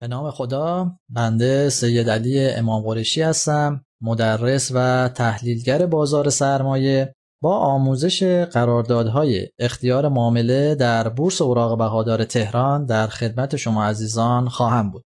به نام خدا بنده سید علی امام قرشی هستم مدرس و تحلیلگر بازار سرمایه با آموزش قراردادهای اختیار معامله در بورس اوراق بهادار تهران در خدمت شما عزیزان خواهم بود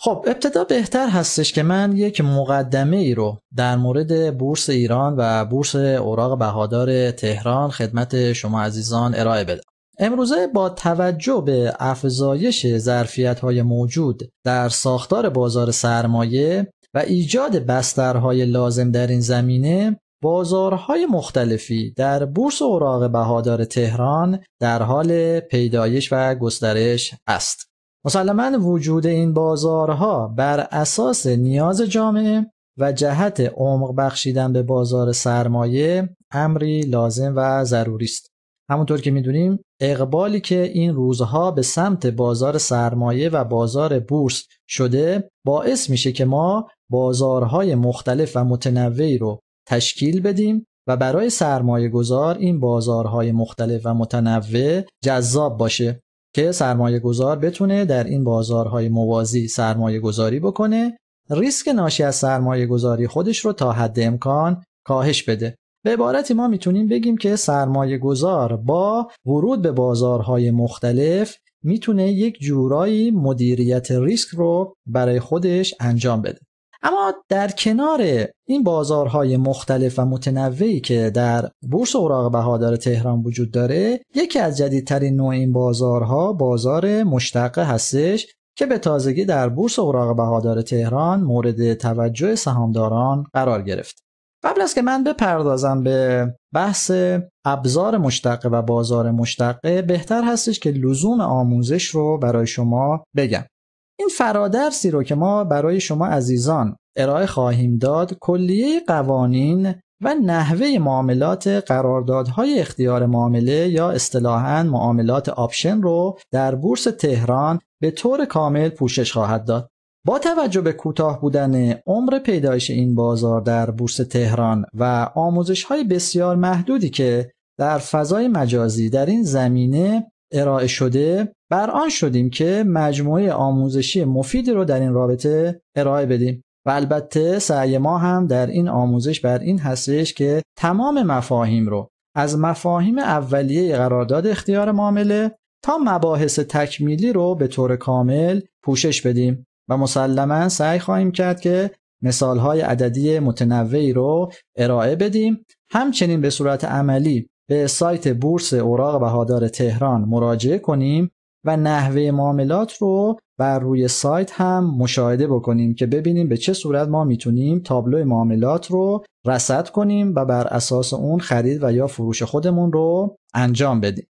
خب ابتدا بهتر هستش که من یک مقدمه ای رو در مورد بورس ایران و بورس اوراق بهادار تهران خدمت شما عزیزان ارائه بدم امروزه با توجه به افزایش ظرفیت های موجود در ساختار بازار سرمایه و ایجاد بسترهای لازم در این زمینه بازارهای مختلفی در بورس اوراق بهادار تهران در حال پیدایش و گسترش است. مسلما وجود این بازارها بر اساس نیاز جامعه و جهت عمق بخشیدن به بازار سرمایه امری لازم و ضروری است. همونطور که میدونیم اقبالی که این روزها به سمت بازار سرمایه و بازار بورس شده باعث میشه که ما بازارهای مختلف و متنوعی رو تشکیل بدیم و برای سرمایه گذار این بازارهای مختلف و متنوع جذاب باشه که سرمایه گذار بتونه در این بازارهای موازی سرمایه گذاری بکنه ریسک ناشی از سرمایه گذاری خودش رو تا حد امکان کاهش بده به عبارتی ما میتونیم بگیم که سرمایه گذار با ورود به بازارهای مختلف میتونه یک جورایی مدیریت ریسک رو برای خودش انجام بده اما در کنار این بازارهای مختلف و متنوعی که در بورس اوراق بهادار تهران وجود داره یکی از جدیدترین نوع این بازارها بازار مشتقه هستش که به تازگی در بورس اوراق بهادار تهران مورد توجه سهامداران قرار گرفت قبل از که من بپردازم به بحث ابزار مشتقه و بازار مشتقه بهتر هستش که لزوم آموزش رو برای شما بگم این فرادرسی رو که ما برای شما عزیزان ارائه خواهیم داد کلیه قوانین و نحوه معاملات قراردادهای اختیار معامله یا اصطلاحا معاملات آپشن رو در بورس تهران به طور کامل پوشش خواهد داد با توجه به کوتاه بودن عمر پیدایش این بازار در بورس تهران و آموزش های بسیار محدودی که در فضای مجازی در این زمینه ارائه شده بر آن شدیم که مجموعه آموزشی مفیدی رو در این رابطه ارائه بدیم و البته سعی ما هم در این آموزش بر این هستش که تمام مفاهیم رو از مفاهیم اولیه قرارداد اختیار معامله تا مباحث تکمیلی رو به طور کامل پوشش بدیم و مسلما سعی خواهیم کرد که های عددی متنوعی رو ارائه بدیم همچنین به صورت عملی به سایت بورس اوراق بهادار تهران مراجعه کنیم و نحوه معاملات رو بر روی سایت هم مشاهده بکنیم که ببینیم به چه صورت ما میتونیم تابلو معاملات رو رصد کنیم و بر اساس اون خرید و یا فروش خودمون رو انجام بدیم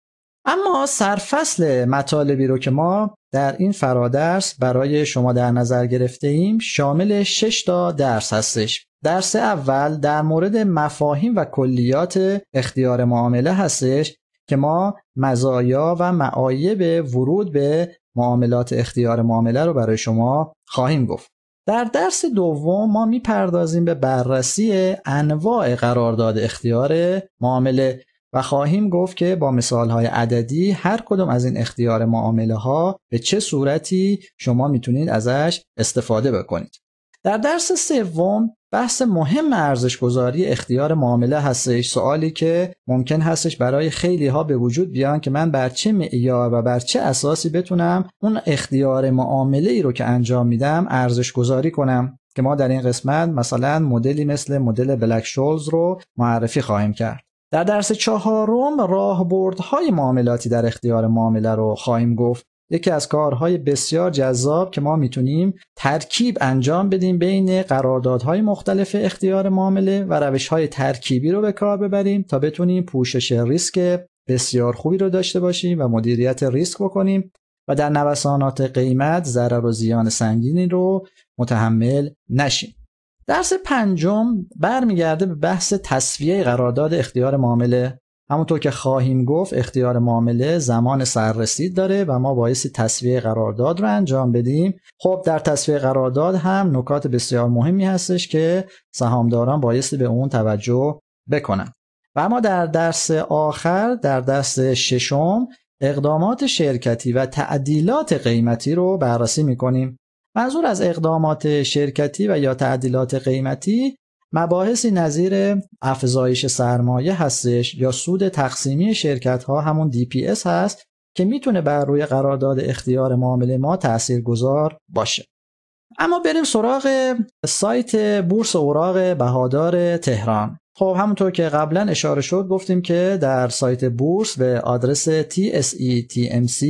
اما سرفصل مطالبی رو که ما در این فرادرس برای شما در نظر گرفته ایم شامل 6 تا درس هستش درس اول در مورد مفاهیم و کلیات اختیار معامله هستش که ما مزایا و معایب ورود به معاملات اختیار معامله رو برای شما خواهیم گفت در درس دوم ما میپردازیم به بررسی انواع قرارداد اختیار معامله و خواهیم گفت که با های عددی هر کدوم از این اختیار معامله ها به چه صورتی شما میتونید ازش استفاده بکنید. در درس سوم بحث مهم ارزش گذاری اختیار معامله هستش سوالی که ممکن هستش برای خیلی ها به وجود بیان که من بر چه معیار و بر چه اساسی بتونم اون اختیار معامله ای رو که انجام میدم ارزش گذاری کنم که ما در این قسمت مثلا مدلی مثل مدل بلک شولز رو معرفی خواهیم کرد در درس چهارم راهبردهای معاملاتی در اختیار معامله رو خواهیم گفت یکی از کارهای بسیار جذاب که ما میتونیم ترکیب انجام بدیم بین قراردادهای مختلف اختیار معامله و روشهای ترکیبی رو به کار ببریم تا بتونیم پوشش ریسک بسیار خوبی رو داشته باشیم و مدیریت ریسک بکنیم و در نوسانات قیمت ضرر و زیان سنگینی رو متحمل نشیم درس پنجم برمیگرده به بحث تصویه قرارداد اختیار معامله همونطور که خواهیم گفت اختیار معامله زمان سررسید داره و ما باعث تصویه قرارداد رو انجام بدیم خب در تصویه قرارداد هم نکات بسیار مهمی هستش که سهامداران بایستی به اون توجه بکنن و ما در درس آخر در درس ششم اقدامات شرکتی و تعدیلات قیمتی رو بررسی میکنیم منظور از اقدامات شرکتی و یا تعدیلات قیمتی مباحثی نظیر افزایش سرمایه هستش یا سود تقسیمی شرکت ها همون DPS هست که میتونه بر روی قرارداد اختیار معامله ما گذار باشه اما بریم سراغ سایت بورس اوراق بهادار تهران خب همونطور که قبلا اشاره شد گفتیم که در سایت بورس به آدرس TSETMC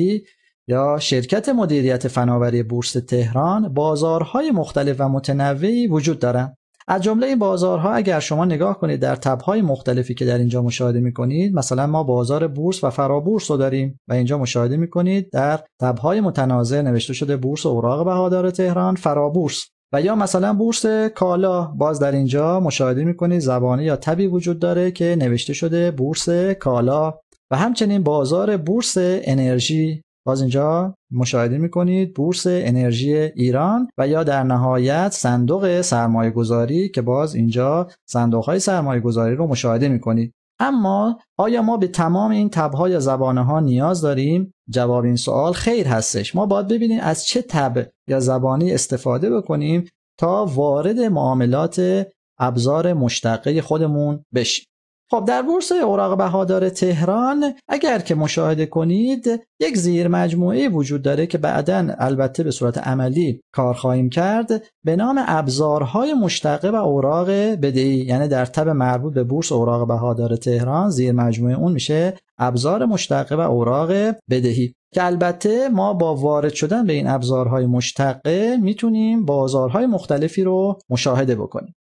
یا شرکت مدیریت فناوری بورس تهران بازارهای مختلف و متنوعی وجود دارند از جمله این بازارها اگر شما نگاه کنید در تبهای مختلفی که در اینجا مشاهده میکنید مثلا ما بازار بورس و فرابورس رو داریم و اینجا مشاهده میکنید در تبهای متنازع نوشته شده بورس اوراق بهادار تهران فرابورس و یا مثلا بورس کالا باز در اینجا مشاهده میکنید زبانه یا تبی وجود داره که نوشته شده بورس کالا و همچنین بازار بورس انرژی باز اینجا مشاهده میکنید بورس انرژی ایران و یا در نهایت صندوق سرمایه گذاری که باز اینجا صندوق های سرمایه گذاری رو مشاهده میکنید اما آیا ما به تمام این تبها یا زبانه ها نیاز داریم؟ جواب این سوال خیر هستش ما باید ببینیم از چه تب یا زبانی استفاده بکنیم تا وارد معاملات ابزار مشتقه خودمون بشیم خب در بورس اوراق بهادار تهران اگر که مشاهده کنید یک زیر مجموعه وجود داره که بعدا البته به صورت عملی کار خواهیم کرد به نام ابزارهای مشتقه و اوراق بدهی یعنی در تب مربوط به بورس اوراق بهادار تهران زیر مجموعه اون میشه ابزار مشتقه و اوراق بدهی که البته ما با وارد شدن به این ابزارهای مشتقه میتونیم بازارهای مختلفی رو مشاهده بکنیم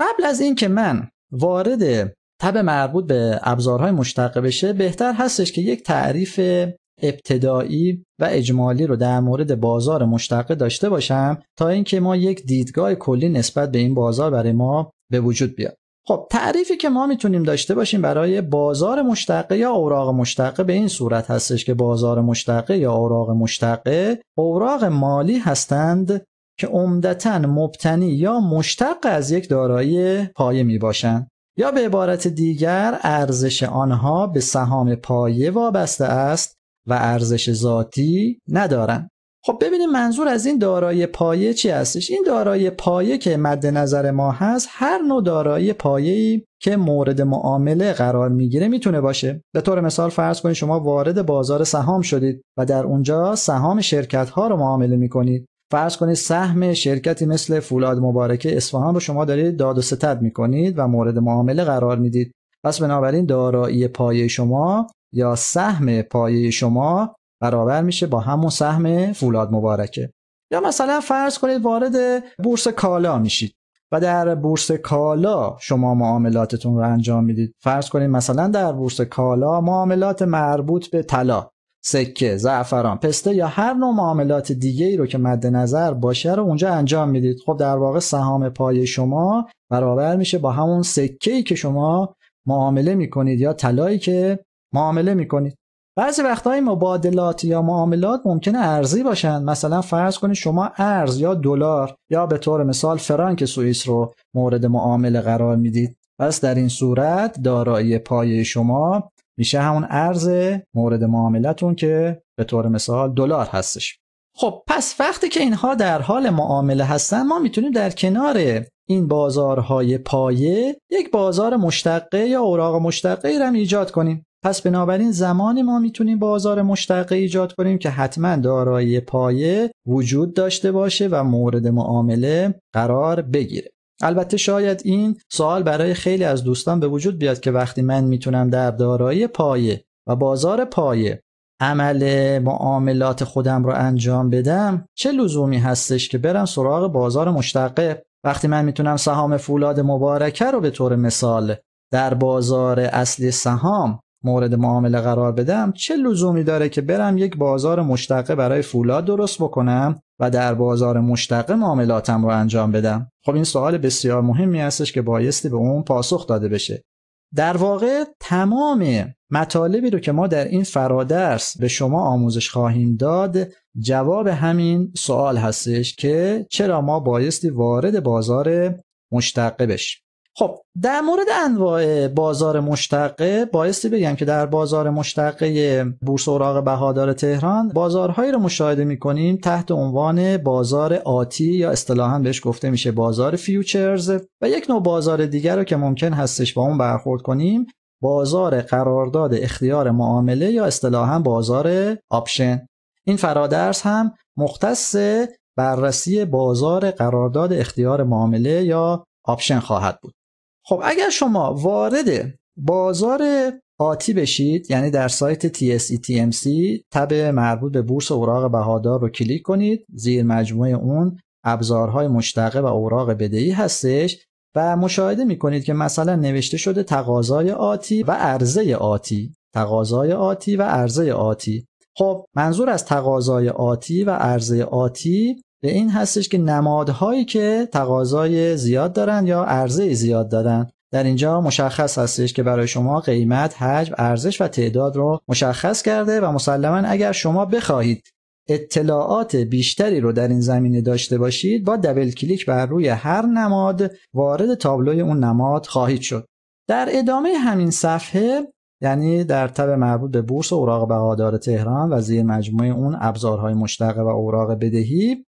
قبل از اینکه من وارد تب مربوط به ابزارهای مشتقه بشه بهتر هستش که یک تعریف ابتدایی و اجمالی رو در مورد بازار مشتقه داشته باشم تا اینکه ما یک دیدگاه کلی نسبت به این بازار برای ما به وجود بیاد خب تعریفی که ما میتونیم داشته باشیم برای بازار مشتقه یا اوراق مشتقه به این صورت هستش که بازار مشتقه یا اوراق مشتقه اوراق مالی هستند که عمدتا مبتنی یا مشتق از یک دارایی پایه می باشند یا به عبارت دیگر ارزش آنها به سهام پایه وابسته است و ارزش ذاتی ندارند خب ببینیم منظور از این دارای پایه چی هستش این دارای پایه که مد نظر ما هست هر نوع دارایی پایه‌ای که مورد معامله قرار میگیره میتونه باشه به طور مثال فرض کنید شما وارد بازار سهام شدید و در اونجا سهام شرکت ها رو معامله میکنید فرض کنید سهم شرکتی مثل فولاد مبارکه اصفهان رو شما دارید داد و ستد میکنید و مورد معامله قرار میدید پس بنابراین دارایی پایه شما یا سهم پایه شما برابر میشه با همون سهم فولاد مبارکه یا مثلا فرض کنید وارد بورس کالا میشید و در بورس کالا شما معاملاتتون رو انجام میدید فرض کنید مثلا در بورس کالا معاملات مربوط به طلا سکه، زعفران، پسته یا هر نوع معاملات دیگه ای رو که مد نظر باشه رو اونجا انجام میدید خب در واقع سهام پای شما برابر میشه با همون سکه ای که شما معامله میکنید یا طلایی که معامله میکنید بعضی وقتها این مبادلات یا معاملات ممکنه ارزی باشن مثلا فرض کنید شما ارز یا دلار یا به طور مثال فرانک سوئیس رو مورد معامله قرار میدید پس در این صورت دارایی پایه شما میشه همون ارز مورد معاملتون که به طور مثال دلار هستش خب پس وقتی که اینها در حال معامله هستن ما میتونیم در کنار این بازارهای پایه یک بازار مشتقه یا اوراق مشتقه ای هم ایجاد کنیم پس بنابراین زمانی ما میتونیم بازار مشتقه ایجاد کنیم که حتما دارایی پایه وجود داشته باشه و مورد معامله قرار بگیره البته شاید این سوال برای خیلی از دوستان به وجود بیاد که وقتی من میتونم در دارایی پایه و بازار پایه عمل معاملات خودم رو انجام بدم چه لزومی هستش که برم سراغ بازار مشتقه وقتی من میتونم سهام فولاد مبارکه رو به طور مثال در بازار اصلی سهام مورد معامله قرار بدم چه لزومی داره که برم یک بازار مشتقه برای فولاد درست بکنم و در بازار مشتقه معاملاتم رو انجام بدم خب این سوال بسیار مهمی هستش که بایستی به اون پاسخ داده بشه در واقع تمام مطالبی رو که ما در این فرادرس به شما آموزش خواهیم داد جواب همین سوال هستش که چرا ما بایستی وارد بازار مشتقه بشیم خب در مورد انواع بازار مشتقه بایستی بگم که در بازار مشتقه بورس اوراق بهادار تهران بازارهایی رو مشاهده میکنیم تحت عنوان بازار آتی یا اصطلاحا بهش گفته میشه بازار فیوچرز و یک نوع بازار دیگر رو که ممکن هستش با اون برخورد کنیم بازار قرارداد اختیار معامله یا اصطلاحا بازار آپشن این فرادرس هم مختص بررسی بازار قرارداد اختیار معامله یا آپشن خواهد بود خب اگر شما وارد بازار آتی بشید یعنی در سایت TMC e تب مربوط به بورس اوراق بهادار رو کلیک کنید زیر مجموعه اون ابزارهای مشتقه و اوراق بدهی هستش و مشاهده می کنید که مثلا نوشته شده تقاضای آتی و عرضه آتی تقاضای آتی و عرضه آتی خب منظور از تقاضای آتی و عرضه آتی به این هستش که نمادهایی که تقاضای زیاد دارن یا عرضه زیاد دارن در اینجا مشخص هستش که برای شما قیمت، حجم، ارزش و تعداد رو مشخص کرده و مسلما اگر شما بخواهید اطلاعات بیشتری رو در این زمینه داشته باشید با دبل کلیک بر روی هر نماد وارد تابلوی اون نماد خواهید شد در ادامه همین صفحه یعنی در تب مربوط به بورس اوراق بهادار تهران و زیر مجموعه اون ابزارهای مشتق و اوراق بدهی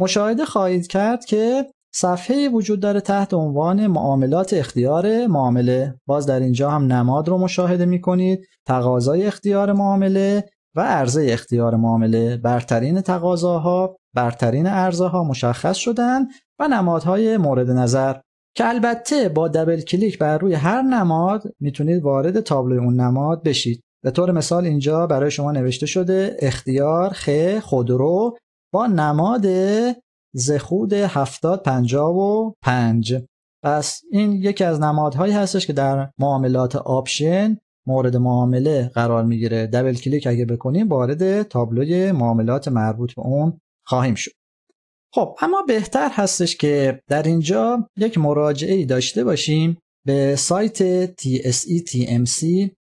مشاهده خواهید کرد که صفحه وجود داره تحت عنوان معاملات اختیار معامله باز در اینجا هم نماد رو مشاهده می کنید تقاضای اختیار معامله و عرضه اختیار معامله برترین تقاضاها برترین عرضه ها مشخص شدن و نمادهای مورد نظر که البته با دبل کلیک بر روی هر نماد میتونید وارد تابلوی اون نماد بشید به طور مثال اینجا برای شما نوشته شده اختیار خ خودرو نماد زخود و پنج پس این یکی از نمادهایی هستش که در معاملات آپشن مورد معامله قرار میگیره دبل کلیک اگه بکنیم وارد تابلوی معاملات مربوط به اون خواهیم شد خب اما بهتر هستش که در اینجا یک مراجعه ای داشته باشیم به سایت TSE TMC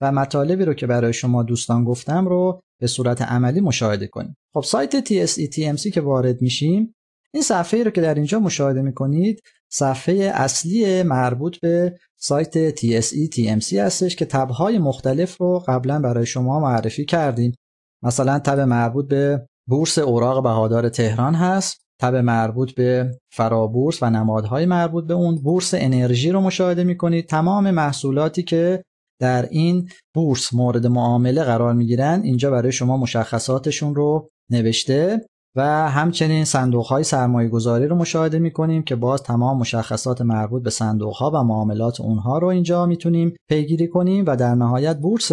و مطالبی رو که برای شما دوستان گفتم رو به صورت عملی مشاهده کنیم خب سایت TSETMC که وارد میشیم این صفحه رو که در اینجا مشاهده میکنید صفحه اصلی مربوط به سایت TSETMC هستش که تبهای مختلف رو قبلا برای شما معرفی کردیم مثلا تب مربوط به بورس اوراق بهادار تهران هست تب مربوط به فرابورس و نمادهای مربوط به اون بورس انرژی رو مشاهده میکنید تمام محصولاتی که در این بورس مورد معامله قرار می گیرن اینجا برای شما مشخصاتشون رو نوشته و همچنین صندوق های سرمایه گذاری رو مشاهده می که باز تمام مشخصات مربوط به صندوق ها و معاملات اونها رو اینجا میتونیم پیگیری کنیم و در نهایت بورس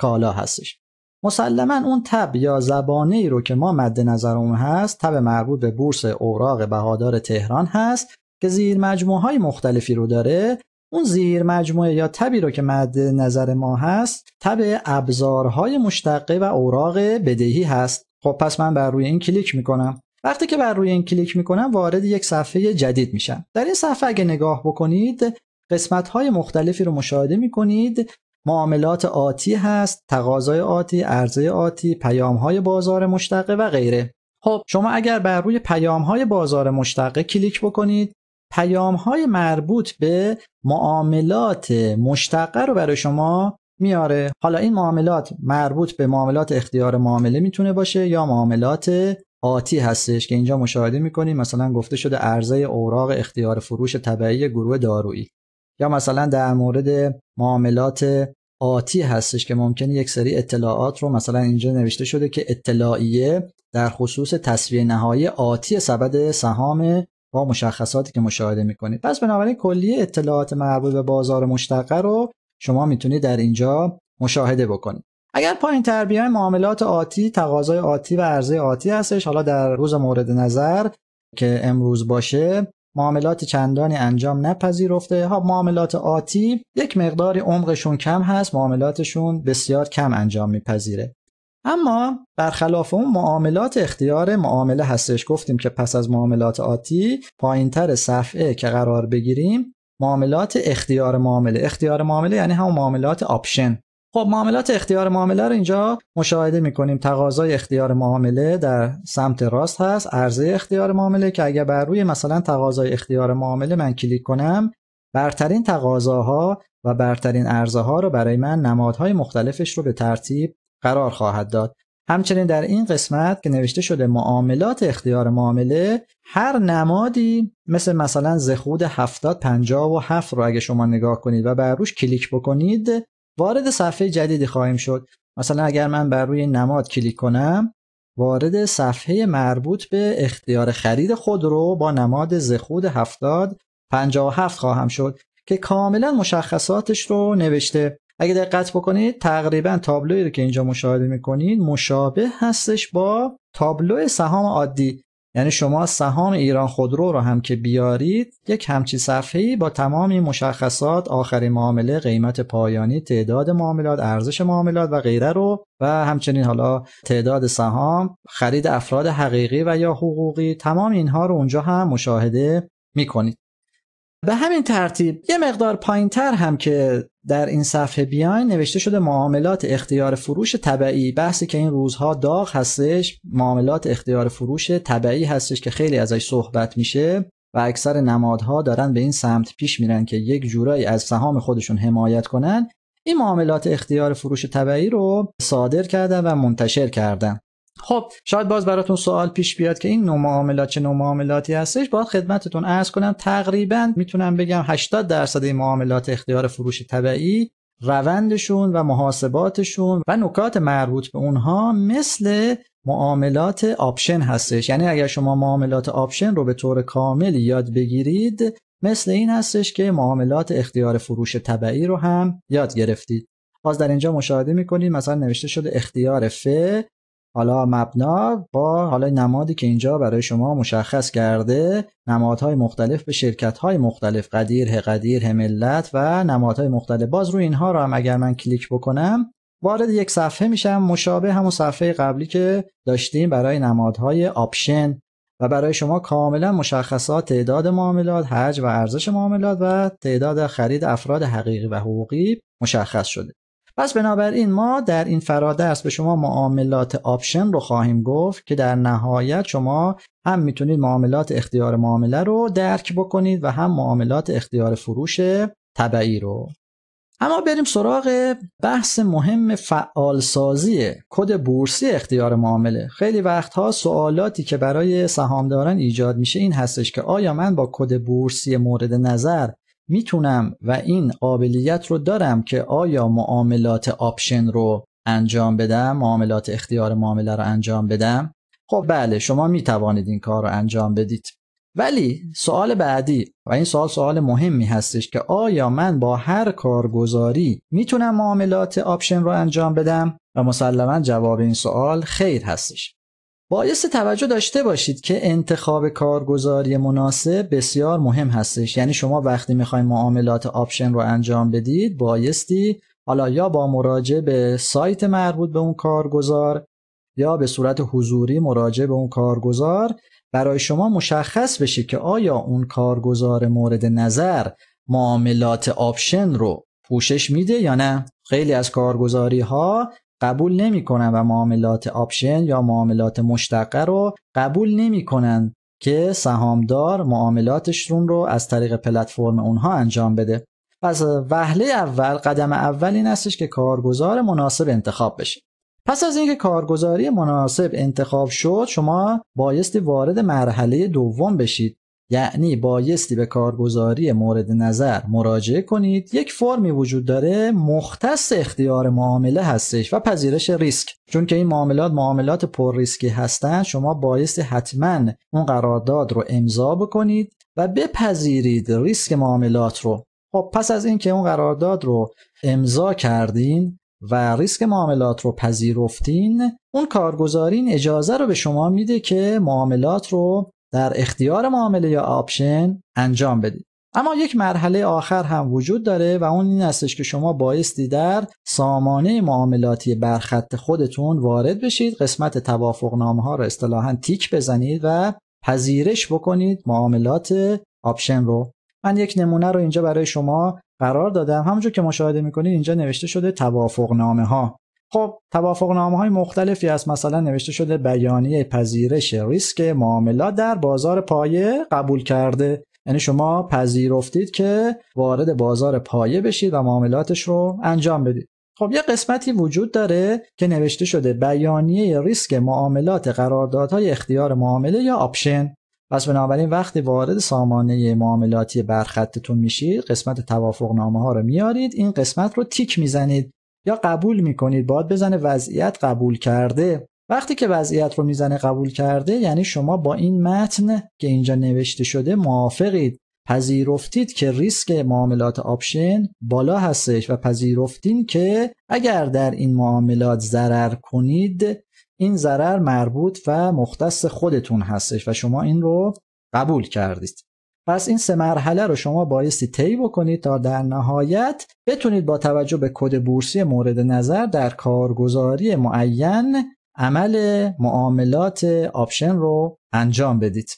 کالا هستش مسلما اون تب یا زبانه ای رو که ما مد نظر اون هست تب مربوط به بورس اوراق بهادار تهران هست که زیر مجموعه های مختلفی رو داره اون زیر مجموعه یا تبی رو که مد نظر ما هست تب ابزارهای مشتقه و اوراق بدهی هست خب پس من بر روی این کلیک میکنم وقتی که بر روی این کلیک میکنم وارد یک صفحه جدید میشم در این صفحه اگه نگاه بکنید قسمت های مختلفی رو مشاهده میکنید معاملات آتی هست تقاضای آتی عرضه آتی پیام های بازار مشتقه و غیره خب شما اگر بر روی پیام های بازار مشتقه کلیک بکنید پیام های مربوط به معاملات مشتقه رو برای شما میاره حالا این معاملات مربوط به معاملات اختیار معامله میتونه باشه یا معاملات آتی هستش که اینجا مشاهده میکنیم مثلا گفته شده عرضه اوراق اختیار فروش طبعی گروه دارویی یا مثلا در مورد معاملات آتی هستش که ممکنه یک سری اطلاعات رو مثلا اینجا نوشته شده که اطلاعیه در خصوص تصویه نهایی آتی سبد سهام با مشخصاتی که مشاهده میکنید پس بنابراین کلی اطلاعات مربوط به بازار مشتقه رو شما میتونید در اینجا مشاهده بکنید اگر پایین تر بیایم معاملات آتی تقاضای آتی و عرضه آتی هستش حالا در روز مورد نظر که امروز باشه معاملات چندانی انجام نپذیرفته ها خب، معاملات آتی یک مقداری عمقشون کم هست معاملاتشون بسیار کم انجام میپذیره اما برخلاف اون معاملات اختیار معامله هستش گفتیم که پس از معاملات آتی تر صفحه که قرار بگیریم معاملات اختیار معامله اختیار معامله یعنی هم معاملات آپشن خب معاملات اختیار معامله رو اینجا مشاهده میکنیم تقاضای اختیار معامله در سمت راست هست عرضه اختیار معامله که اگر بر روی مثلا تقاضای اختیار معامله من کلیک کنم برترین تقاضاها و برترین ارزه ها رو برای من نمادهای مختلفش رو به ترتیب قرار خواهد داد همچنین در این قسمت که نوشته شده معاملات اختیار معامله هر نمادی مثل مثلا زخود هفتاد 50 و 7 رو اگه شما نگاه کنید و بر روش کلیک بکنید وارد صفحه جدیدی خواهیم شد مثلا اگر من بر روی نماد کلیک کنم وارد صفحه مربوط به اختیار خرید خود رو با نماد زخود و هفت خواهم شد که کاملا مشخصاتش رو نوشته اگه دقت بکنید تقریبا تابلویی رو که اینجا مشاهده میکنید مشابه هستش با تابلو سهام عادی یعنی شما سهام ایران خودرو رو هم که بیارید یک همچی صفحه‌ای با تمامی مشخصات آخرین معامله قیمت پایانی تعداد معاملات ارزش معاملات و غیره رو و همچنین حالا تعداد سهام خرید افراد حقیقی و یا حقوقی تمام اینها رو اونجا هم مشاهده میکنید به همین ترتیب یه مقدار پایین تر هم که در این صفحه بیاین نوشته شده معاملات اختیار فروش طبعی بحثی که این روزها داغ هستش معاملات اختیار فروش طبعی هستش که خیلی ازش صحبت میشه و اکثر نمادها دارن به این سمت پیش میرن که یک جورایی از سهام خودشون حمایت کنن این معاملات اختیار فروش طبعی رو صادر کردن و منتشر کردن خب شاید باز براتون سوال پیش بیاد که این نوع معاملات چه نوع معاملاتی هستش باید خدمتتون ارز کنم تقریبا میتونم بگم 80 درصد این معاملات اختیار فروش طبعی روندشون و محاسباتشون و نکات مربوط به اونها مثل معاملات آپشن هستش یعنی اگر شما معاملات آپشن رو به طور کامل یاد بگیرید مثل این هستش که معاملات اختیار فروش طبعی رو هم یاد گرفتید باز در اینجا مشاهده میکنید مثلا نوشته شده اختیار ف حالا مبنا با حالا نمادی که اینجا برای شما مشخص کرده نمادهای مختلف به شرکت‌های مختلف قدیر قدیر ملت و نمادهای مختلف باز روی اینها رو هم اگر من کلیک بکنم وارد یک صفحه میشم مشابه همون صفحه قبلی که داشتیم برای نمادهای آپشن و برای شما کاملا مشخصات تعداد معاملات، حج و ارزش معاملات و تعداد خرید افراد حقیقی و حقوقی مشخص شده. پس بنابراین ما در این فرادرس به شما معاملات آپشن رو خواهیم گفت که در نهایت شما هم میتونید معاملات اختیار معامله رو درک بکنید و هم معاملات اختیار فروش طبعی رو اما بریم سراغ بحث مهم فعالسازی کد بورسی اختیار معامله خیلی وقتها سوالاتی که برای سهامداران ایجاد میشه این هستش که آیا من با کد بورسی مورد نظر میتونم و این قابلیت رو دارم که آیا معاملات آپشن رو انجام بدم معاملات اختیار معامله رو انجام بدم خب بله شما میتوانید این کار رو انجام بدید ولی سوال بعدی و این سوال سوال مهمی هستش که آیا من با هر کارگزاری میتونم معاملات آپشن رو انجام بدم و مسلما جواب این سوال خیر هستش باعث توجه داشته باشید که انتخاب کارگزاری مناسب بسیار مهم هستش یعنی شما وقتی میخواید معاملات آپشن رو انجام بدید بایستی حالا یا با مراجعه به سایت مربوط به اون کارگزار یا به صورت حضوری مراجعه به اون کارگزار برای شما مشخص بشه که آیا اون کارگزار مورد نظر معاملات آپشن رو پوشش میده یا نه خیلی از کارگزاری ها قبول کنن و معاملات آپشن یا معاملات مشتقه رو قبول نمی کنن که سهامدار معاملاتشون رو از طریق پلتفرم اونها انجام بده پس وهله اول قدم اول این استش که کارگزار مناسب انتخاب بشه پس از اینکه کارگزاری مناسب انتخاب شد شما بایستی وارد مرحله دوم بشید یعنی بایستی به کارگزاری مورد نظر مراجعه کنید یک فرمی وجود داره مختص اختیار معامله هستش و پذیرش ریسک چون که این معاملات معاملات پر ریسکی هستن شما بایستی حتما اون قرارداد رو امضا بکنید و بپذیرید ریسک معاملات رو خب پس از اینکه اون قرارداد رو امضا کردین و ریسک معاملات رو پذیرفتین اون کارگزارین اجازه رو به شما میده که معاملات رو در اختیار معامله یا آپشن انجام بدید اما یک مرحله آخر هم وجود داره و اون این استش که شما بایستی در سامانه معاملاتی برخط خودتون وارد بشید قسمت نامه ها را اصطلاحا تیک بزنید و پذیرش بکنید معاملات آپشن رو من یک نمونه رو اینجا برای شما قرار دادم همونجور که مشاهده میکنید اینجا نوشته شده نامه ها خب توافق نامه های مختلفی از مثلا نوشته شده بیانیه پذیرش ریسک معاملات در بازار پایه قبول کرده یعنی شما پذیرفتید که وارد بازار پایه بشید و معاملاتش رو انجام بدید خب یه قسمتی وجود داره که نوشته شده بیانیه ریسک معاملات قراردادهای اختیار معامله یا آپشن پس بنابراین وقتی وارد سامانه معاملاتی برخطتون میشید قسمت توافق نامه ها رو میارید این قسمت رو تیک میزنید یا قبول میکنید باید بزنه وضعیت قبول کرده وقتی که وضعیت رو میزنه قبول کرده یعنی شما با این متن که اینجا نوشته شده موافقید پذیرفتید که ریسک معاملات آپشن بالا هستش و پذیرفتین که اگر در این معاملات ضرر کنید این ضرر مربوط و مختص خودتون هستش و شما این رو قبول کردید پس این سه مرحله رو شما بایستی طی بکنید تا در نهایت بتونید با توجه به کد بورسی مورد نظر در کارگزاری معین عمل معاملات آپشن رو انجام بدید.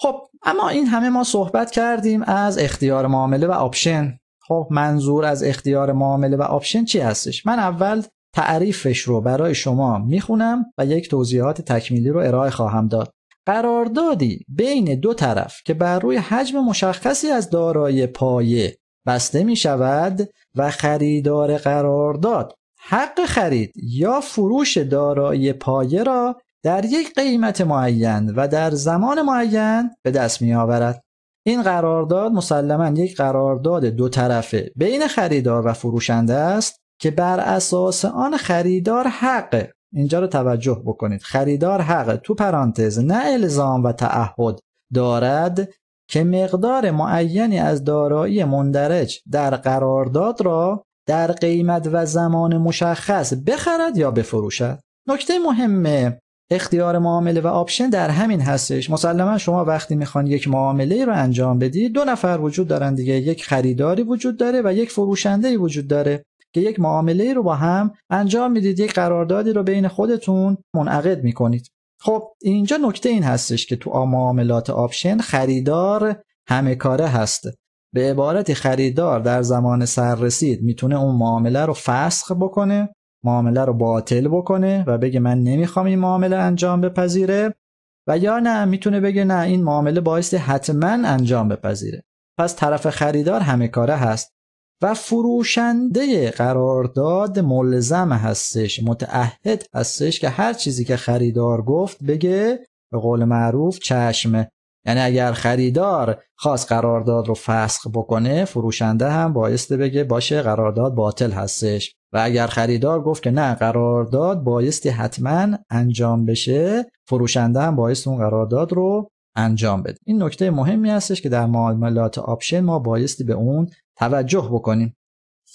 خب اما این همه ما صحبت کردیم از اختیار معامله و آپشن. خب منظور از اختیار معامله و آپشن چی هستش؟ من اول تعریفش رو برای شما میخونم و یک توضیحات تکمیلی رو ارائه خواهم داد. قراردادی بین دو طرف که بر روی حجم مشخصی از دارایی پایه بسته می شود و خریدار قرارداد حق خرید یا فروش دارایی پایه را در یک قیمت معین و در زمان معین به دست می آورد. این قرارداد مسلما یک قرارداد دو طرفه بین خریدار و فروشنده است که بر اساس آن خریدار حق اینجا رو توجه بکنید خریدار حق تو پرانتز نه الزام و تعهد دارد که مقدار معینی از دارایی مندرج در قرارداد را در قیمت و زمان مشخص بخرد یا بفروشد نکته مهم اختیار معامله و آپشن در همین هستش مسلما شما وقتی میخوان یک معامله رو انجام بدی دو نفر وجود دارن دیگه یک خریداری وجود داره و یک فروشنده وجود داره که یک معامله رو با هم انجام میدید یک قراردادی رو بین خودتون منعقد میکنید خب اینجا نکته این هستش که تو معاملات آپشن خریدار همه کاره هست به عبارتی خریدار در زمان رسید میتونه اون معامله رو فسخ بکنه معامله رو باطل بکنه و بگه من نمیخوام این معامله انجام بپذیره و یا نه میتونه بگه نه این معامله باعث حتما انجام بپذیره پس طرف خریدار همه کاره هست و فروشنده قرارداد ملزم هستش متعهد هستش که هر چیزی که خریدار گفت بگه به قول معروف چشمه یعنی اگر خریدار خواست قرارداد رو فسخ بکنه فروشنده هم بایسته بگه باشه قرارداد باطل هستش و اگر خریدار گفت که نه قرارداد بایستی حتما انجام بشه فروشنده هم بایست اون قرارداد رو انجام بده این نکته مهمی هستش که در معاملات آپشن ما بایستی به اون توجه بکنیم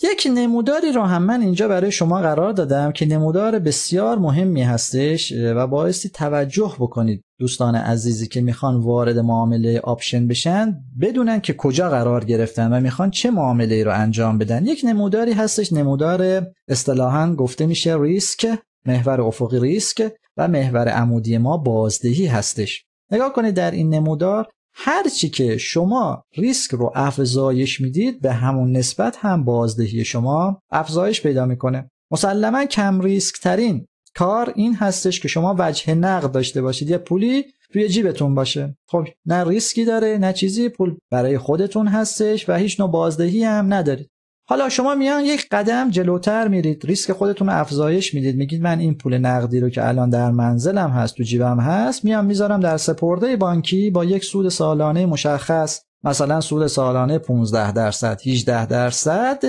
یک نموداری رو هم من اینجا برای شما قرار دادم که نمودار بسیار مهمی هستش و باعثی توجه بکنید دوستان عزیزی که میخوان وارد معامله آپشن بشن بدونن که کجا قرار گرفتن و میخوان چه معامله رو انجام بدن یک نموداری هستش نمودار اصطلاحا گفته میشه ریسک محور افقی ریسک و محور عمودی ما بازدهی هستش نگاه کنید در این نمودار هرچی که شما ریسک رو افزایش میدید به همون نسبت هم بازدهی شما افزایش پیدا میکنه مسلما کم ریسک ترین کار این هستش که شما وجه نقد داشته باشید یه پولی توی جیبتون باشه خب نه ریسکی داره نه چیزی پول برای خودتون هستش و هیچ نوع بازدهی هم ندارید حالا شما میان یک قدم جلوتر میرید ریسک خودتون رو افزایش میدید میگید من این پول نقدی رو که الان در منزلم هست تو جیبم هست میام میذارم در سپرده بانکی با یک سود سالانه مشخص مثلا سود سالانه 15 درصد 18 درصد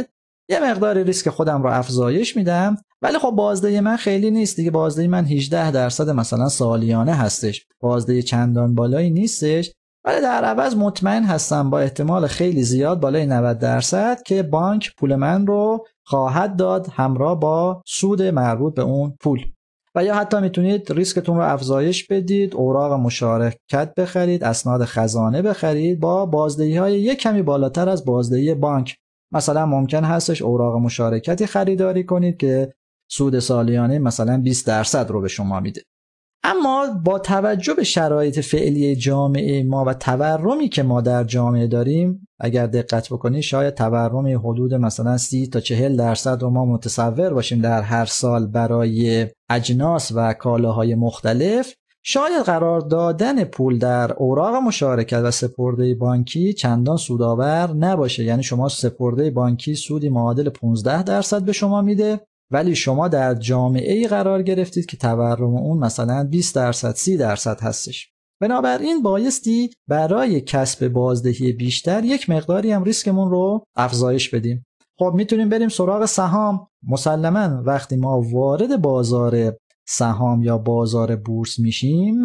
یه مقدار ریسک خودم رو افزایش میدم ولی خب بازده من خیلی نیست دیگه بازده من 18 درصد مثلا سالیانه هستش بازده چندان بالایی نیستش ولی در عوض مطمئن هستم با احتمال خیلی زیاد بالای 90 درصد که بانک پول من رو خواهد داد همراه با سود مربوط به اون پول و یا حتی میتونید ریسکتون رو افزایش بدید اوراق مشارکت بخرید اسناد خزانه بخرید با بازدهی های یک کمی بالاتر از بازدهی بانک مثلا ممکن هستش اوراق مشارکتی خریداری کنید که سود سالیانه مثلا 20 درصد رو به شما میده اما با توجه به شرایط فعلی جامعه ما و تورمی که ما در جامعه داریم اگر دقت بکنید شاید تورمی حدود مثلا 30 تا 40 درصد رو ما متصور باشیم در هر سال برای اجناس و کالاهای مختلف شاید قرار دادن پول در اوراق مشارکت و سپرده بانکی چندان سودآور نباشه یعنی شما سپرده بانکی سودی معادل 15 درصد به شما میده ولی شما در جامعه ای قرار گرفتید که تورم اون مثلا 20 درصد 30 درصد هستش بنابراین بایستی برای کسب بازدهی بیشتر یک مقداری هم ریسکمون رو افزایش بدیم خب میتونیم بریم سراغ سهام مسلما وقتی ما وارد بازار سهام یا بازار بورس میشیم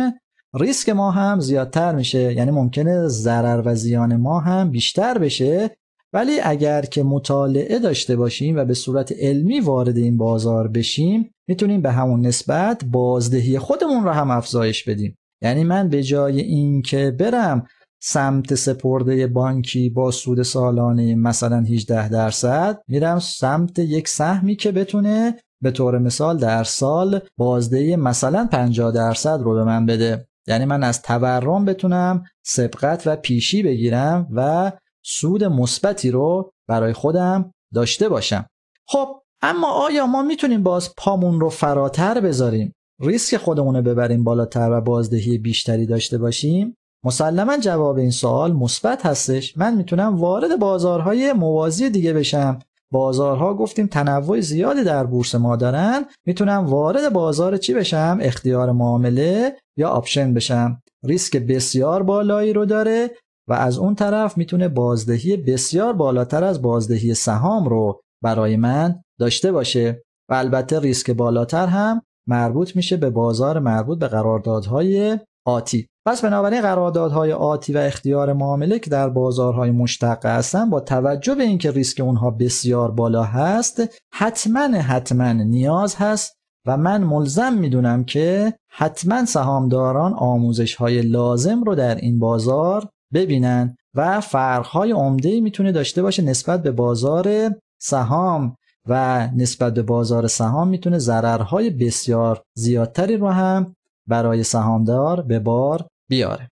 ریسک ما هم زیادتر میشه یعنی ممکنه ضرر و زیان ما هم بیشتر بشه ولی اگر که مطالعه داشته باشیم و به صورت علمی وارد این بازار بشیم میتونیم به همون نسبت بازدهی خودمون رو هم افزایش بدیم یعنی من به جای اینکه برم سمت سپرده بانکی با سود سالانه مثلا 18 درصد میرم سمت یک سهمی که بتونه به طور مثال در سال بازدهی مثلا 50 درصد رو به من بده یعنی من از تورم بتونم سبقت و پیشی بگیرم و سود مثبتی رو برای خودم داشته باشم خب اما آیا ما میتونیم باز پامون رو فراتر بذاریم ریسک خودمون رو ببریم بالاتر و بازدهی بیشتری داشته باشیم مسلما جواب این سوال مثبت هستش من میتونم وارد بازارهای موازی دیگه بشم بازارها گفتیم تنوع زیادی در بورس ما دارن میتونم وارد بازار چی بشم اختیار معامله یا آپشن بشم ریسک بسیار بالایی رو داره و از اون طرف میتونه بازدهی بسیار بالاتر از بازدهی سهام رو برای من داشته باشه و البته ریسک بالاتر هم مربوط میشه به بازار مربوط به قراردادهای آتی پس بنابراین قراردادهای آتی و اختیار معامله که در بازارهای مشتق هستن با توجه به اینکه ریسک اونها بسیار بالا هست حتما حتما نیاز هست و من ملزم میدونم که حتما سهامداران آموزش های لازم رو در این بازار ببینن و فرقهای عمده میتونه داشته باشه نسبت به بازار سهام و نسبت به بازار سهام میتونه ضررهای بسیار زیادتری رو هم برای سهامدار به بار بیاره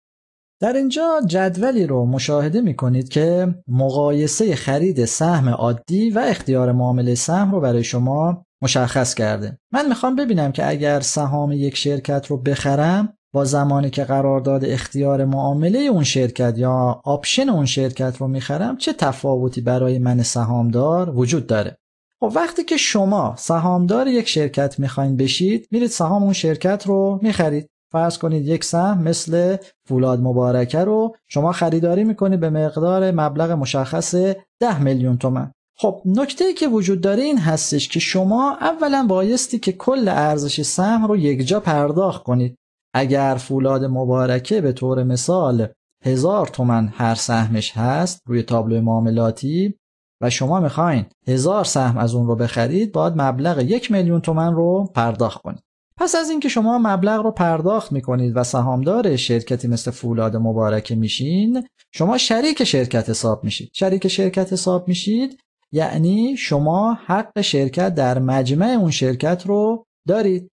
در اینجا جدولی رو مشاهده میکنید که مقایسه خرید سهم عادی و اختیار معامله سهم رو برای شما مشخص کرده. من میخوام ببینم که اگر سهام یک شرکت رو بخرم با زمانی که قرارداد اختیار معامله اون شرکت یا آپشن اون شرکت رو میخرم چه تفاوتی برای من سهامدار وجود داره خب وقتی که شما سهامدار یک شرکت میخواین بشید میرید سهام اون شرکت رو میخرید فرض کنید یک سهم مثل فولاد مبارکه رو شما خریداری میکنید به مقدار مبلغ مشخص 10 میلیون تومن خب نکته ای که وجود داره این هستش که شما اولا بایستی که کل ارزش سهم رو یکجا پرداخت کنید اگر فولاد مبارکه به طور مثال هزار تومن هر سهمش هست روی تابلو معاملاتی و شما میخواین هزار سهم از اون رو بخرید باید مبلغ یک میلیون تومن رو پرداخت کنید پس از اینکه شما مبلغ رو پرداخت میکنید و سهامدار شرکتی مثل فولاد مبارکه میشین شما شریک شرکت حساب میشید شریک شرکت حساب میشید یعنی شما حق شرکت در مجمع اون شرکت رو دارید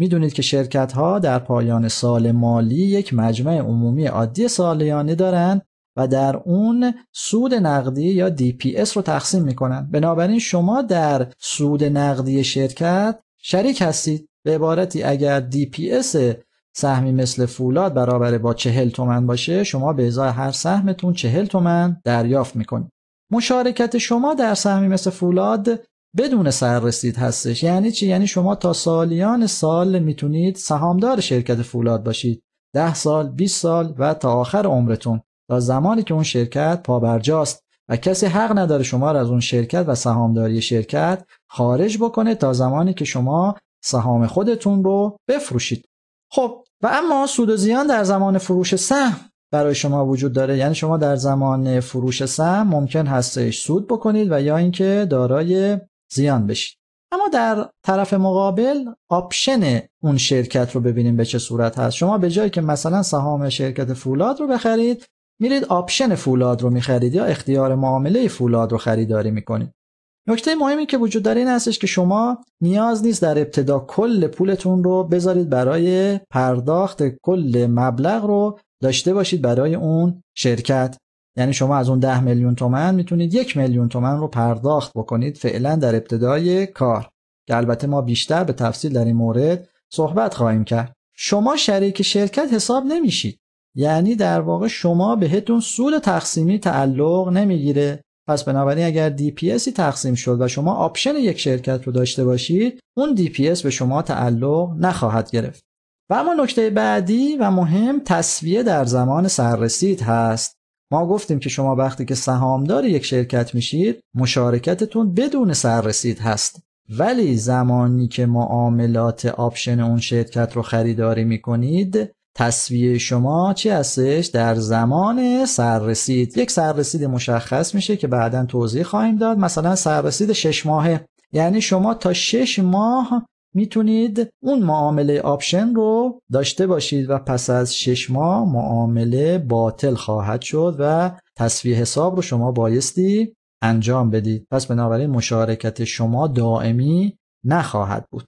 میدونید که شرکت ها در پایان سال مالی یک مجمع عمومی عادی سالیانه دارن و در اون سود نقدی یا DPS رو تقسیم میکنن بنابراین شما در سود نقدی شرکت شریک هستید به عبارتی اگر DPS سهمی مثل فولاد برابر با چهل تومن باشه شما به ازای هر سهمتون چهل تومن دریافت میکنید مشارکت شما در سهمی مثل فولاد بدون رسید هستش یعنی چی یعنی شما تا سالیان سال میتونید سهامدار شرکت فولاد باشید ده سال 20 سال و تا آخر عمرتون تا زمانی که اون شرکت پابرجاست و کسی حق نداره شما را از اون شرکت و سهامداری شرکت خارج بکنه تا زمانی که شما سهام خودتون رو بفروشید خب و اما سود و زیان در زمان فروش سهم برای شما وجود داره یعنی شما در زمان فروش سهم ممکن هستش سود بکنید و یا اینکه دارای زیان بشید اما در طرف مقابل آپشن اون شرکت رو ببینیم به چه صورت هست شما به جایی که مثلا سهام شرکت فولاد رو بخرید میرید آپشن فولاد رو میخرید یا اختیار معامله فولاد رو خریداری میکنید نکته مهمی که وجود داره این هستش که شما نیاز نیست در ابتدا کل پولتون رو بذارید برای پرداخت کل مبلغ رو داشته باشید برای اون شرکت یعنی شما از اون 10 میلیون تومن میتونید یک میلیون تومن رو پرداخت بکنید فعلا در ابتدای کار که البته ما بیشتر به تفصیل در این مورد صحبت خواهیم کرد شما شریک شرکت حساب نمیشید یعنی در واقع شما بهتون سود تقسیمی تعلق نمیگیره پس بنابراین اگر دی پی تقسیم شد و شما آپشن یک شرکت رو داشته باشید اون دی پی به شما تعلق نخواهد گرفت و اما نکته بعدی و مهم تصویه در زمان سررسید هست ما گفتیم که شما وقتی که سهامدار یک شرکت میشید مشارکتتون بدون سررسید هست ولی زمانی که معاملات آپشن اون شرکت رو خریداری میکنید تصویه شما چی هستش در زمان سررسید یک سررسید مشخص میشه که بعدا توضیح خواهیم داد مثلا سررسید شش ماهه یعنی شما تا شش ماه میتونید اون معامله آپشن رو داشته باشید و پس از شش ماه معامله باطل خواهد شد و تصویه حساب رو شما بایستی انجام بدید پس بنابراین مشارکت شما دائمی نخواهد بود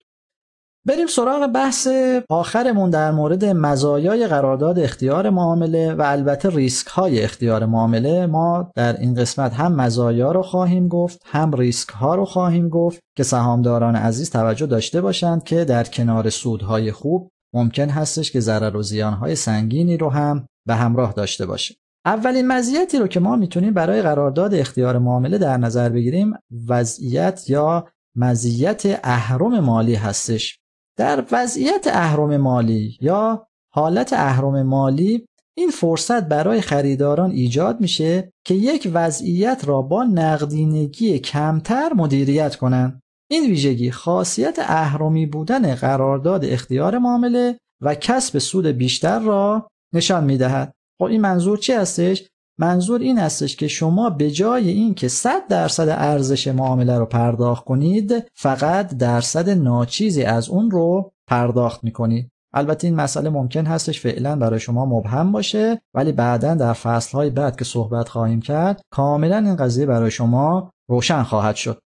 بریم سراغ بحث آخرمون در مورد مزایای قرارداد اختیار معامله و البته ریسک های اختیار معامله ما در این قسمت هم مزایا رو خواهیم گفت هم ریسک ها رو خواهیم گفت که سهامداران عزیز توجه داشته باشند که در کنار سودهای خوب ممکن هستش که ضرر و های سنگینی رو هم به همراه داشته باشه اولین مزیتی رو که ما میتونیم برای قرارداد اختیار معامله در نظر بگیریم وضعیت یا مزیت اهرم مالی هستش در وضعیت اهرم مالی یا حالت اهرم مالی این فرصت برای خریداران ایجاد میشه که یک وضعیت را با نقدینگی کمتر مدیریت کنند. این ویژگی خاصیت اهرمی بودن قرارداد اختیار معامله و کسب سود بیشتر را نشان میدهد. خب این منظور چی هستش؟ منظور این هستش که شما به جای اینکه که 100 درصد ارزش معامله رو پرداخت کنید فقط درصد ناچیزی از اون رو پرداخت میکنید البته این مسئله ممکن هستش فعلا برای شما مبهم باشه ولی بعدا در فصلهای بعد که صحبت خواهیم کرد کاملا این قضیه برای شما روشن خواهد شد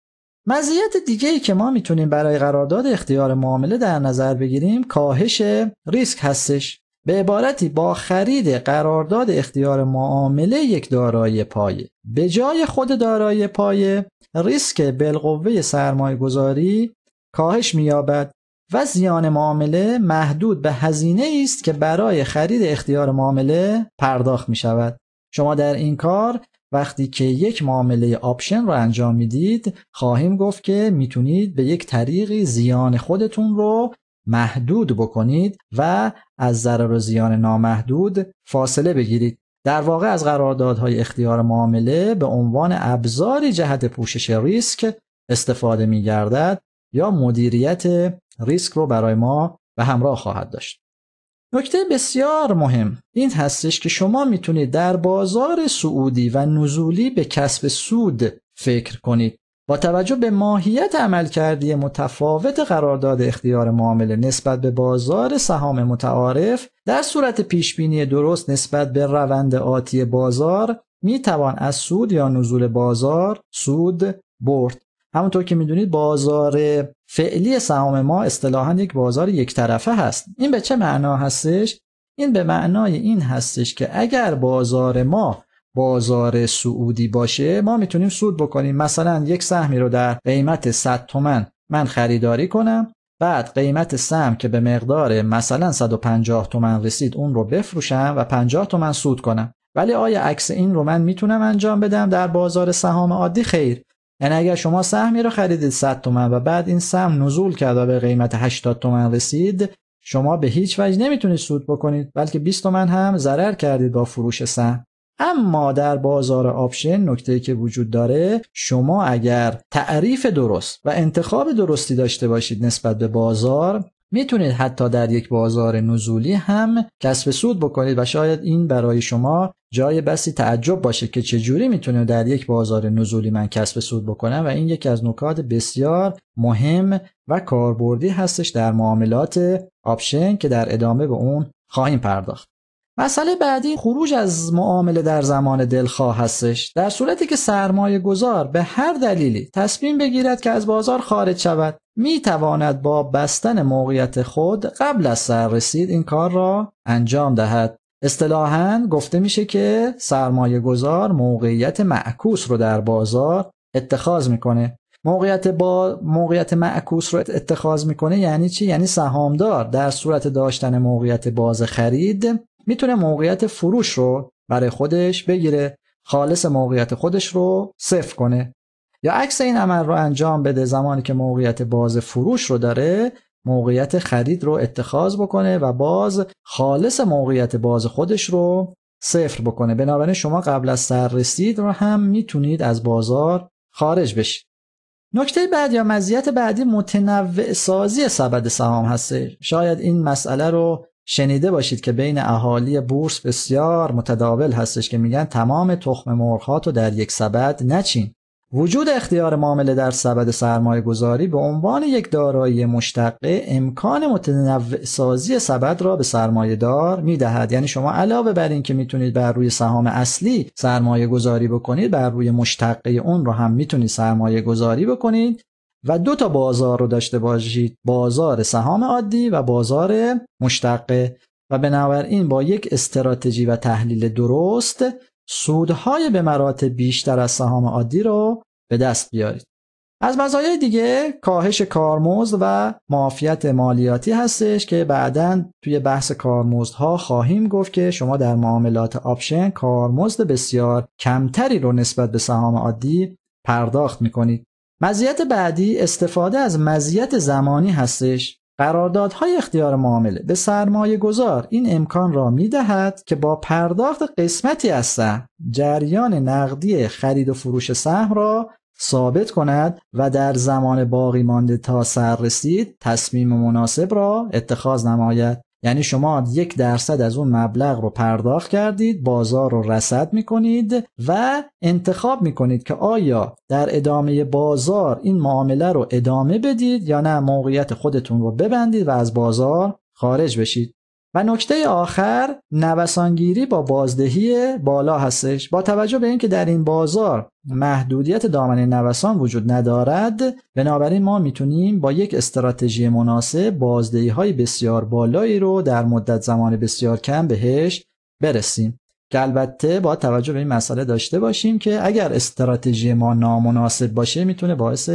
مزیت دیگه ای که ما میتونیم برای قرارداد اختیار معامله در نظر بگیریم کاهش ریسک هستش به عبارتی با خرید قرارداد اختیار معامله یک دارایی پایه به جای خود دارایی پایه ریسک بالقوه سرمایه گذاری کاهش مییابد و زیان معامله محدود به هزینه است که برای خرید اختیار معامله پرداخت می شود. شما در این کار وقتی که یک معامله آپشن رو انجام میدید خواهیم گفت که میتونید به یک طریقی زیان خودتون رو محدود بکنید و از ضرر و زیان نامحدود فاصله بگیرید در واقع از قراردادهای اختیار معامله به عنوان ابزاری جهت پوشش ریسک استفاده می گردد یا مدیریت ریسک رو برای ما به همراه خواهد داشت. نکته بسیار مهم این هستش که شما میتونید در بازار سعودی و نزولی به کسب سود فکر کنید با توجه به ماهیت عملکردی متفاوت قرارداد اختیار معامله نسبت به بازار سهام متعارف در صورت پیش بینی درست نسبت به روند آتی بازار می توان از سود یا نزول بازار سود برد همونطور که میدونید بازار فعلی سهام ما اصطلاحا یک بازار یک طرفه هست این به چه معنا هستش این به معنای این هستش که اگر بازار ما بازار سعودی باشه ما میتونیم سود بکنیم مثلا یک سهمی رو در قیمت 100 تومن من خریداری کنم بعد قیمت سهم که به مقدار مثلا 150 تومن رسید اون رو بفروشم و 50 تومن سود کنم ولی آیا عکس این رو من میتونم انجام بدم در بازار سهام عادی خیر یعنی اگر شما سهمی رو خریدید 100 تومن و بعد این سهم نزول کرد و به قیمت 80 تومن رسید شما به هیچ وجه نمیتونید سود بکنید بلکه 20 تومن هم ضرر کردید با فروش سهم اما در بازار آپشن نکته که وجود داره شما اگر تعریف درست و انتخاب درستی داشته باشید نسبت به بازار میتونید حتی در یک بازار نزولی هم کسب سود بکنید و شاید این برای شما جای بسی تعجب باشه که چجوری میتونه در یک بازار نزولی من کسب سود بکنم و این یکی از نکات بسیار مهم و کاربردی هستش در معاملات آپشن که در ادامه به اون خواهیم پرداخت مسئله بعدی خروج از معامله در زمان دلخواه هستش در صورتی که سرمایه گذار به هر دلیلی تصمیم بگیرد که از بازار خارج شود می تواند با بستن موقعیت خود قبل از رسید این کار را انجام دهد اصطلاحا گفته میشه که سرمایه گذار موقعیت معکوس رو در بازار اتخاذ میکنه موقعیت با موقعیت معکوس رو اتخاذ میکنه یعنی چی یعنی سهامدار در صورت داشتن موقعیت باز خرید میتونه موقعیت فروش رو برای خودش بگیره خالص موقعیت خودش رو صفر کنه یا عکس این عمل رو انجام بده زمانی که موقعیت باز فروش رو داره موقعیت خرید رو اتخاذ بکنه و باز خالص موقعیت باز خودش رو صفر بکنه بنابراین شما قبل از سر رسید رو هم میتونید از بازار خارج بشید نکته بعد یا مزیت بعدی متنوع سازی سبد سهام هسته شاید این مسئله رو شنیده باشید که بین اهالی بورس بسیار متداول هستش که میگن تمام تخم مرغ در یک سبد نچین وجود اختیار معامله در سبد سرمایه گذاری به عنوان یک دارایی مشتقه امکان متنوع سبد را به سرمایه دار می یعنی شما علاوه بر این که میتونید بر روی سهام اصلی سرمایه گذاری بکنید بر روی مشتقه اون را هم میتونید سرمایه گذاری بکنید و دو تا بازار رو داشته باشید بازار سهام عادی و بازار مشتقه و بنابراین با یک استراتژی و تحلیل درست سودهای به مراتب بیشتر از سهام عادی رو به دست بیارید از مزایای دیگه کاهش کارمزد و معافیت مالیاتی هستش که بعدا توی بحث کارمزدها خواهیم گفت که شما در معاملات آپشن کارمزد بسیار کمتری رو نسبت به سهام عادی پرداخت میکنید مزیت بعدی استفاده از مزیت زمانی هستش قراردادهای اختیار معامله به سرمایه گذار این امکان را می دهد که با پرداخت قسمتی از سهم جریان نقدی خرید و فروش سهم را ثابت کند و در زمان باقی مانده تا سر رسید تصمیم مناسب را اتخاذ نماید یعنی شما یک درصد از اون مبلغ رو پرداخت کردید بازار رو رسد میکنید و انتخاب میکنید که آیا در ادامه بازار این معامله رو ادامه بدید یا نه موقعیت خودتون رو ببندید و از بازار خارج بشید و نکته آخر نوسانگیری با بازدهی بالا هستش با توجه به اینکه در این بازار محدودیت دامنه نوسان وجود ندارد بنابراین ما میتونیم با یک استراتژی مناسب بازدهی های بسیار بالایی رو در مدت زمان بسیار کم بهش برسیم که البته با توجه به این مسئله داشته باشیم که اگر استراتژی ما نامناسب باشه میتونه باعث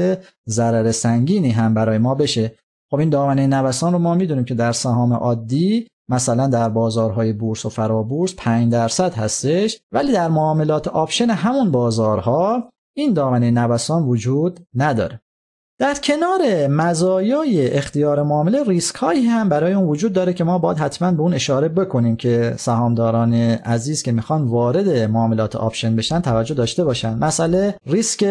ضرر سنگینی هم برای ما بشه خب این دامنه نوسان رو ما میدونیم که در سهام عادی مثلا در بازارهای بورس و فرابورس 5 درصد هستش ولی در معاملات آپشن همون بازارها این دامنه نوسان وجود نداره در کنار مزایای اختیار معامله ریسک هایی هم برای اون وجود داره که ما باید حتما به اون اشاره بکنیم که سهامداران عزیز که میخوان وارد معاملات آپشن بشن توجه داشته باشن مسئله ریسک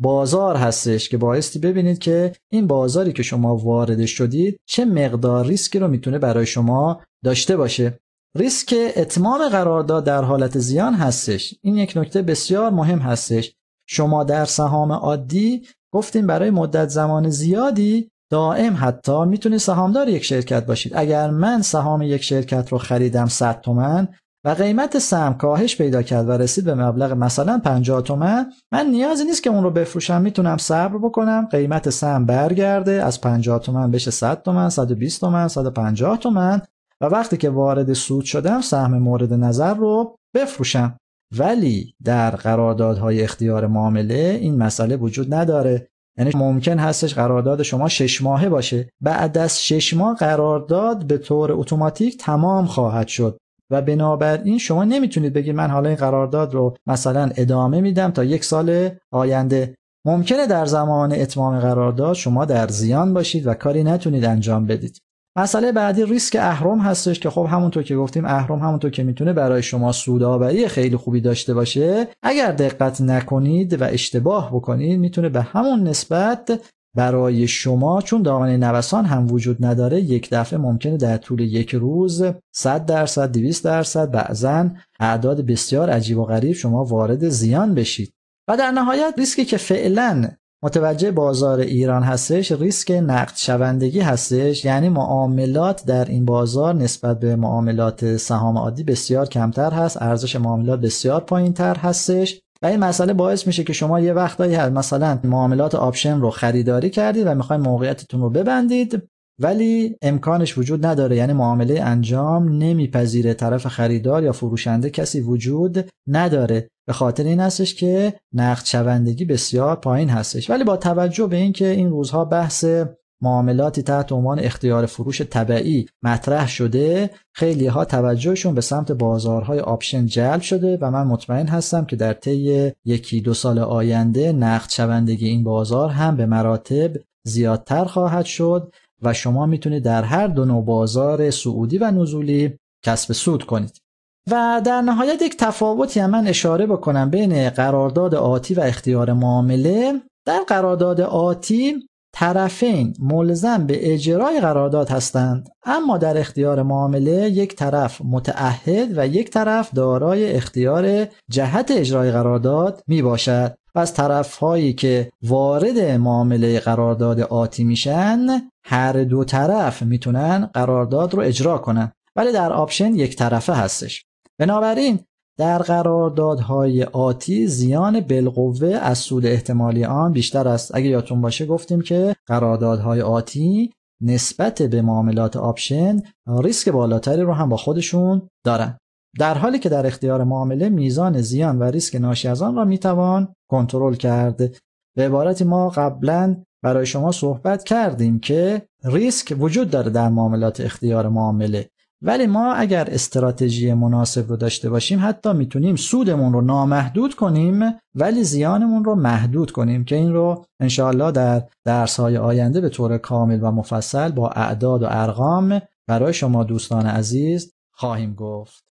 بازار هستش که بایستی ببینید که این بازاری که شما وارد شدید چه مقدار ریسکی رو میتونه برای شما داشته باشه ریسک اتمام قرارداد در حالت زیان هستش این یک نکته بسیار مهم هستش شما در سهام عادی گفتیم برای مدت زمان زیادی دائم حتی میتونی سهامدار یک شرکت باشید اگر من سهام یک شرکت رو خریدم 100 تومن و قیمت سهم کاهش پیدا کرد و رسید به مبلغ مثلا 50 تومن من نیازی نیست که اون رو بفروشم میتونم صبر بکنم قیمت سهم برگرده از 50 تومن بشه 100 تومن 120 تومن 150 تومن و وقتی که وارد سود شدم سهم مورد نظر رو بفروشم ولی در قراردادهای اختیار معامله این مسئله وجود نداره یعنی ممکن هستش قرارداد شما شش ماهه باشه بعد از شش ماه قرارداد به طور اتوماتیک تمام خواهد شد و بنابراین شما نمیتونید بگید من حالا این قرارداد رو مثلا ادامه میدم تا یک سال آینده ممکنه در زمان اتمام قرارداد شما در زیان باشید و کاری نتونید انجام بدید مسئله بعدی ریسک اهرم هستش که خب همونطور که گفتیم اهرم همونطور که میتونه برای شما سودآوری خیلی خوبی داشته باشه اگر دقت نکنید و اشتباه بکنید میتونه به همون نسبت برای شما چون دامنه نوسان هم وجود نداره یک دفعه ممکنه در طول یک روز 100 درصد 200 درصد بعضا اعداد بسیار عجیب و غریب شما وارد زیان بشید و در نهایت ریسکی که فعلا متوجه بازار ایران هستش ریسک نقد شوندگی هستش یعنی معاملات در این بازار نسبت به معاملات سهام عادی بسیار کمتر هست ارزش معاملات بسیار پایین تر هستش و این مسئله باعث میشه که شما یه وقتایی هست مثلا معاملات آپشن رو خریداری کردید و میخواید موقعیتتون رو ببندید ولی امکانش وجود نداره یعنی معامله انجام نمیپذیره طرف خریدار یا فروشنده کسی وجود نداره به خاطر این هستش که نقد شوندگی بسیار پایین هستش ولی با توجه به اینکه این روزها بحث معاملاتی تحت عنوان اختیار فروش طبعی مطرح شده خیلی ها توجهشون به سمت بازارهای آپشن جلب شده و من مطمئن هستم که در طی یکی دو سال آینده نقد شوندگی این بازار هم به مراتب زیادتر خواهد شد و شما میتونید در هر دو نوع بازار سعودی و نزولی کسب سود کنید و در نهایت یک تفاوتی من اشاره بکنم بین قرارداد آتی و اختیار معامله در قرارداد آتی طرفین ملزم به اجرای قرارداد هستند اما در اختیار معامله یک طرف متعهد و یک طرف دارای اختیار جهت اجرای قرارداد می باشد از طرف هایی که وارد معامله قرارداد آتی میشن هر دو طرف میتونن قرارداد رو اجرا کنن ولی در آپشن یک طرفه هستش بنابراین در قراردادهای آتی زیان بالقوه از سود احتمالی آن بیشتر است اگر یادتون باشه گفتیم که قراردادهای آتی نسبت به معاملات آپشن ریسک بالاتری رو هم با خودشون دارن در حالی که در اختیار معامله میزان زیان و ریسک ناشی از آن را میتوان کنترل کرد به عبارت ما قبلا برای شما صحبت کردیم که ریسک وجود داره در معاملات اختیار معامله ولی ما اگر استراتژی مناسب رو داشته باشیم حتی میتونیم سودمون رو نامحدود کنیم ولی زیانمون رو محدود کنیم که این رو انشاالله در درسهای آینده به طور کامل و مفصل با اعداد و ارقام برای شما دوستان عزیز خواهیم گفت